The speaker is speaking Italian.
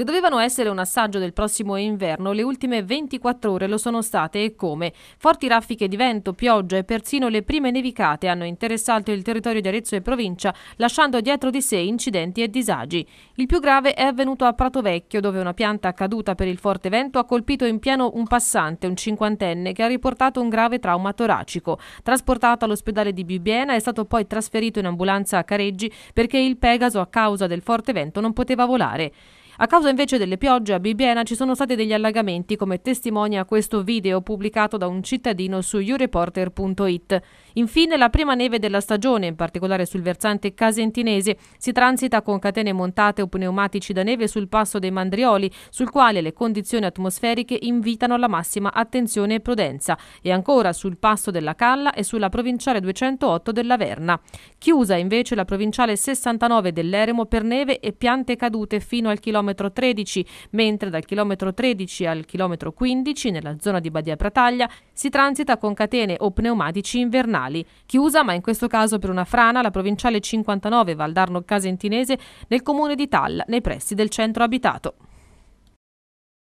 Se dovevano essere un assaggio del prossimo inverno, le ultime 24 ore lo sono state e come. Forti raffiche di vento, pioggia e persino le prime nevicate hanno interessato il territorio di Arezzo e provincia, lasciando dietro di sé incidenti e disagi. Il più grave è avvenuto a Prato Vecchio, dove una pianta caduta per il forte vento ha colpito in pieno un passante, un cinquantenne, che ha riportato un grave trauma toracico. Trasportato all'ospedale di Bibbiena, è stato poi trasferito in ambulanza a Careggi perché il Pegaso, a causa del forte vento, non poteva volare. A causa invece delle piogge a Bibiena ci sono stati degli allagamenti, come testimonia questo video pubblicato da un cittadino su youreporter.it. Infine la prima neve della stagione, in particolare sul versante casentinese, si transita con catene montate o pneumatici da neve sul passo dei Mandrioli, sul quale le condizioni atmosferiche invitano alla massima attenzione e prudenza, e ancora sul passo della Calla e sulla provinciale 208 dell'Averna. Chiusa invece la provinciale 69 dell'Eremo per neve e piante cadute fino al chilometro chilometro 13, mentre dal chilometro 13 al chilometro 15, nella zona di Badia Prataglia, si transita con catene o pneumatici invernali. Chiusa, ma in questo caso per una frana, la provinciale 59 Valdarno Casentinese nel comune di Tal, nei pressi del centro abitato.